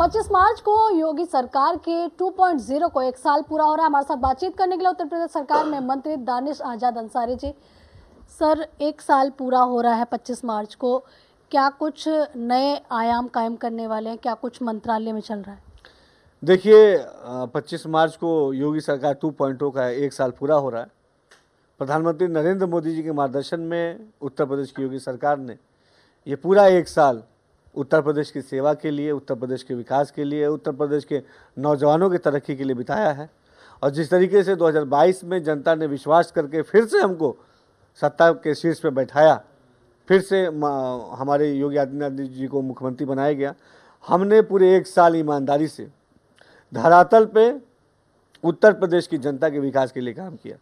पच्चीस मार्च को योगी सरकार के 2.0 को एक साल पूरा हो रहा है हमारे साथ बातचीत करने के लिए उत्तर प्रदेश सरकार में मंत्री दानिश आजाद अंसारी जी सर एक साल पूरा हो रहा है 25 मार्च को क्या कुछ नए आयाम कायम करने वाले हैं क्या कुछ मंत्रालय में चल रहा है देखिए 25 मार्च को योगी सरकार 2.0 का एक साल पूरा हो रहा है प्रधानमंत्री नरेंद्र मोदी जी के मार्गदर्शन में उत्तर प्रदेश की योगी सरकार ने ये पूरा एक साल उत्तर प्रदेश की सेवा के लिए उत्तर प्रदेश के विकास के लिए उत्तर प्रदेश के नौजवानों की तरक्की के लिए बिताया है और जिस तरीके से 2022 में जनता ने विश्वास करके फिर से हमको सत्ता के शीर्ष पर बैठाया फिर से हमारे योगी आदित्यनाथ जी को मुख्यमंत्री बनाया गया हमने पूरे एक साल ईमानदारी से धरातल पे उत्तर प्रदेश की जनता के विकास के लिए काम किया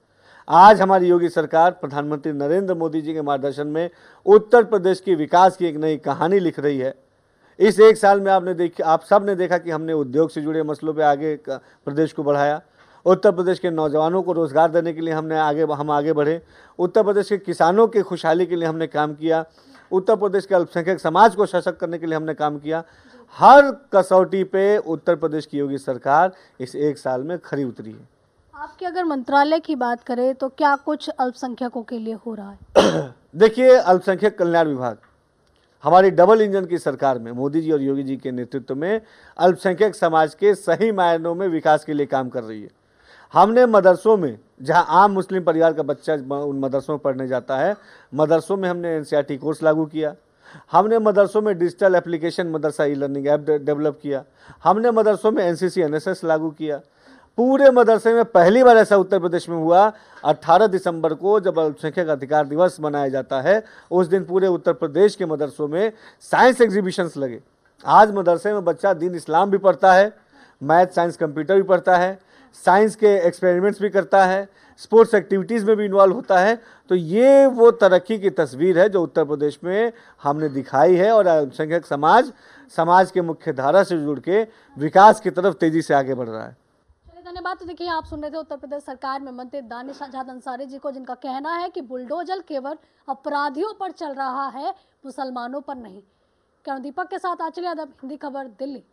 आज हमारी योगी सरकार प्रधानमंत्री नरेंद्र मोदी जी के मार्गदर्शन में उत्तर प्रदेश के विकास की एक नई कहानी लिख रही है इस एक साल में आपने देखी आप सब ने देखा कि हमने उद्योग से जुड़े मसलों पे आगे प्रदेश को बढ़ाया उत्तर प्रदेश के नौजवानों को रोज़गार देने के लिए हमने आगे हम आगे बढ़े उत्तर प्रदेश के किसानों के खुशहाली के लिए हमने काम किया उत्तर प्रदेश के अल्पसंख्यक समाज को सशक्त करने के लिए हमने काम किया हर कसौटी पे उत्तर प्रदेश की योगी सरकार इस एक साल में खरी उतरी है आपके अगर मंत्रालय की बात करें तो क्या कुछ अल्पसंख्यकों के लिए हो रहा है देखिए अल्पसंख्यक कल्याण विभाग हमारी डबल इंजन की सरकार में मोदी जी और योगी जी के नेतृत्व में अल्पसंख्यक समाज के सही मायनों में विकास के लिए काम कर रही है हमने मदरसों में जहां आम मुस्लिम परिवार का बच्चा उन मदरसों में पढ़ने जाता है मदरसों में हमने एन कोर्स लागू किया हमने मदरसों में digital application Madrasa e learning app develop किया हमने मदरसों में एन सी लागू किया पूरे मदरसे में पहली बार ऐसा उत्तर प्रदेश में हुआ 18 दिसंबर को जब अल्पसंख्यक अधिकार दिवस मनाया जाता है उस दिन पूरे उत्तर प्रदेश के मदरसों में साइंस एग्जीबिशंस लगे आज मदरसे में बच्चा दीन इस्लाम भी पढ़ता है मैथ साइंस कंप्यूटर भी पढ़ता है साइंस के एक्सपेरिमेंट्स भी करता है स्पोर्ट्स एक्टिविटीज़ में भी इन्वॉल्व होता है तो ये वो तरक्की की तस्वीर है जो उत्तर प्रदेश में हमने दिखाई है और अल्पसंख्यक समाज समाज के मुख्य धारा से जुड़ के विकास की तरफ तेज़ी से आगे बढ़ रहा है बात तो देखिए आप सुन रहे थे उत्तर प्रदेश सरकार में मंत्री दानिश आजाद अंसारी जी को जिनका कहना है कि बुलडोजर केवल अपराधियों पर चल रहा है मुसलमानों पर नहीं करण दीपक के साथ आचल यादव हिंदी खबर दिल्ली